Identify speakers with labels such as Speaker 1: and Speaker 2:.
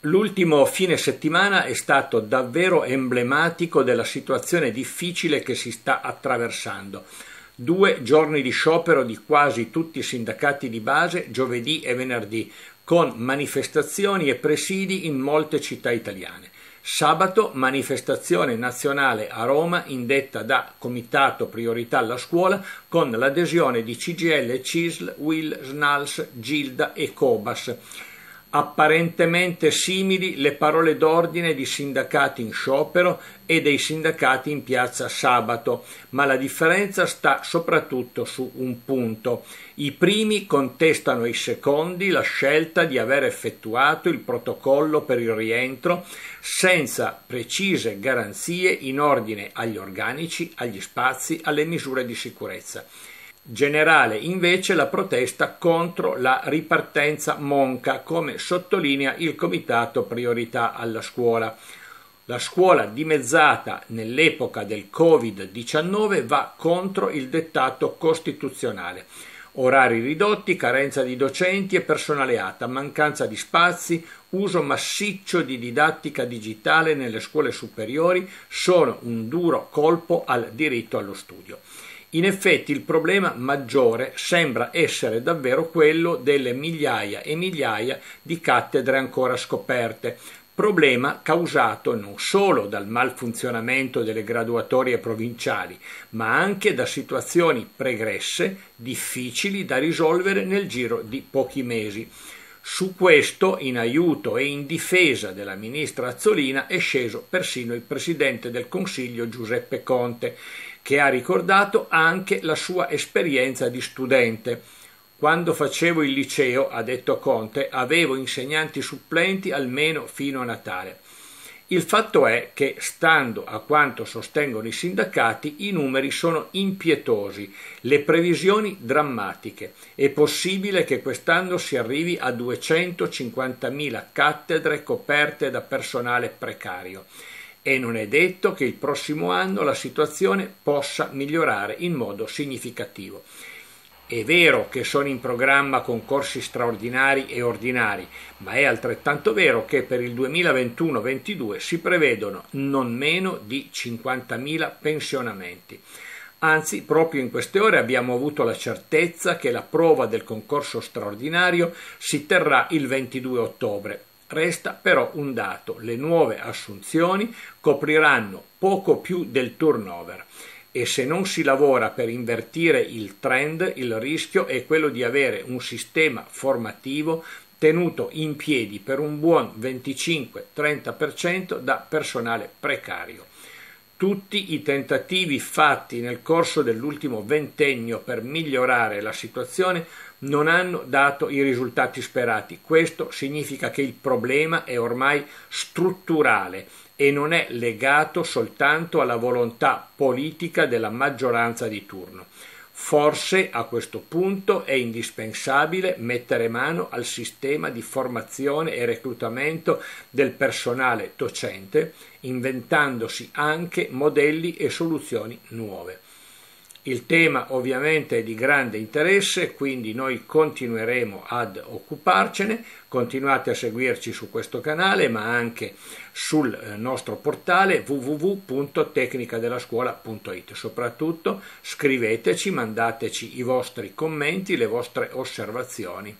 Speaker 1: L'ultimo fine settimana è stato davvero emblematico della situazione difficile che si sta attraversando. Due giorni di sciopero di quasi tutti i sindacati di base, giovedì e venerdì, con manifestazioni e presidi in molte città italiane. Sabato manifestazione nazionale a Roma indetta da Comitato Priorità alla Scuola con l'adesione di CGL, CISL, WIL, SNALS, Gilda e Cobas apparentemente simili le parole d'ordine di sindacati in sciopero e dei sindacati in piazza sabato, ma la differenza sta soprattutto su un punto. I primi contestano ai secondi la scelta di aver effettuato il protocollo per il rientro senza precise garanzie in ordine agli organici, agli spazi, alle misure di sicurezza generale invece la protesta contro la ripartenza monca, come sottolinea il comitato priorità alla scuola. La scuola dimezzata nell'epoca del Covid-19 va contro il dettato costituzionale. Orari ridotti, carenza di docenti e personale ATA, mancanza di spazi, uso massiccio di didattica digitale nelle scuole superiori sono un duro colpo al diritto allo studio. In effetti il problema maggiore sembra essere davvero quello delle migliaia e migliaia di cattedre ancora scoperte, problema causato non solo dal malfunzionamento delle graduatorie provinciali, ma anche da situazioni pregresse difficili da risolvere nel giro di pochi mesi. Su questo, in aiuto e in difesa della ministra Azzolina, è sceso persino il presidente del Consiglio Giuseppe Conte, che ha ricordato anche la sua esperienza di studente. Quando facevo il liceo, ha detto Conte, avevo insegnanti supplenti almeno fino a Natale. Il fatto è che, stando a quanto sostengono i sindacati, i numeri sono impietosi, le previsioni drammatiche. È possibile che quest'anno si arrivi a 250.000 cattedre coperte da personale precario e non è detto che il prossimo anno la situazione possa migliorare in modo significativo. È vero che sono in programma concorsi straordinari e ordinari, ma è altrettanto vero che per il 2021-22 si prevedono non meno di 50.000 pensionamenti. Anzi, proprio in queste ore abbiamo avuto la certezza che la prova del concorso straordinario si terrà il 22 ottobre. Resta però un dato, le nuove assunzioni copriranno poco più del turnover e se non si lavora per invertire il trend, il rischio è quello di avere un sistema formativo tenuto in piedi per un buon 25-30% da personale precario. Tutti i tentativi fatti nel corso dell'ultimo ventennio per migliorare la situazione non hanno dato i risultati sperati. Questo significa che il problema è ormai strutturale e non è legato soltanto alla volontà politica della maggioranza di turno. Forse a questo punto è indispensabile mettere mano al sistema di formazione e reclutamento del personale docente, inventandosi anche modelli e soluzioni nuove. Il tema ovviamente è di grande interesse, quindi noi continueremo ad occuparcene, continuate a seguirci su questo canale ma anche sul eh, nostro portale www.tecnicadelascuola.it. Soprattutto scriveteci, mandateci i vostri commenti, le vostre osservazioni.